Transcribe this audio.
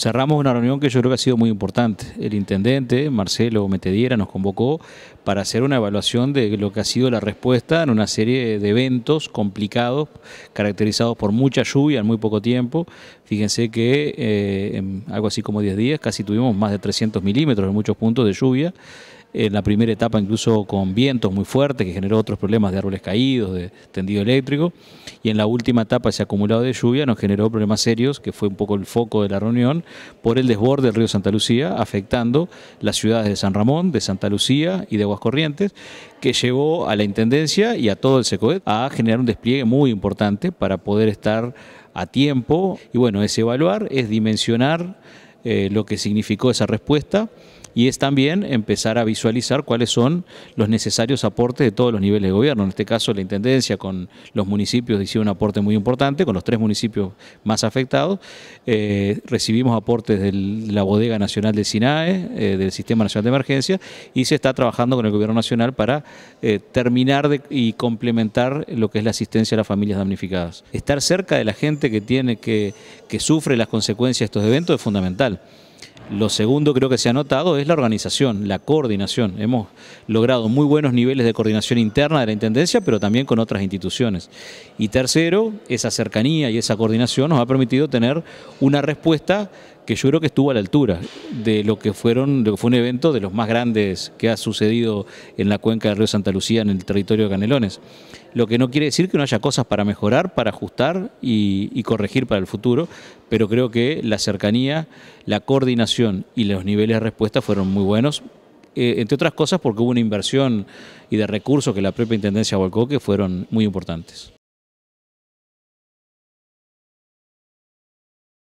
cerramos una reunión que yo creo que ha sido muy importante. El intendente, Marcelo Metediera, nos convocó para hacer una evaluación de lo que ha sido la respuesta en una serie de eventos complicados, caracterizados por mucha lluvia en muy poco tiempo. Fíjense que eh, en algo así como 10 días casi tuvimos más de 300 milímetros en muchos puntos de lluvia en la primera etapa incluso con vientos muy fuertes que generó otros problemas de árboles caídos, de tendido eléctrico, y en la última etapa ese acumulado de lluvia nos generó problemas serios, que fue un poco el foco de la reunión, por el desborde del río Santa Lucía, afectando las ciudades de San Ramón, de Santa Lucía y de Corrientes que llevó a la Intendencia y a todo el secoed a generar un despliegue muy importante para poder estar a tiempo, y bueno, es evaluar, es dimensionar eh, lo que significó esa respuesta, y es también empezar a visualizar cuáles son los necesarios aportes de todos los niveles de gobierno. En este caso, la Intendencia con los municipios hicieron un aporte muy importante, con los tres municipios más afectados. Eh, recibimos aportes de la Bodega Nacional de SINAE, eh, del Sistema Nacional de Emergencia, y se está trabajando con el Gobierno Nacional para eh, terminar y complementar lo que es la asistencia a las familias damnificadas. Estar cerca de la gente que, tiene, que, que sufre las consecuencias de estos eventos es fundamental. Lo segundo creo que se ha notado es la organización, la coordinación. Hemos logrado muy buenos niveles de coordinación interna de la Intendencia, pero también con otras instituciones. Y tercero, esa cercanía y esa coordinación nos ha permitido tener una respuesta que yo creo que estuvo a la altura de lo que fueron, fue un evento de los más grandes que ha sucedido en la cuenca del río Santa Lucía, en el territorio de Canelones. Lo que no quiere decir que no haya cosas para mejorar, para ajustar y, corregir para el futuro, pero creo que la cercanía, la coordinación y los niveles de respuesta fueron muy buenos, eh, entre otras cosas porque hubo una inversión y de recursos que la propia Intendencia volcó que fueron muy importantes.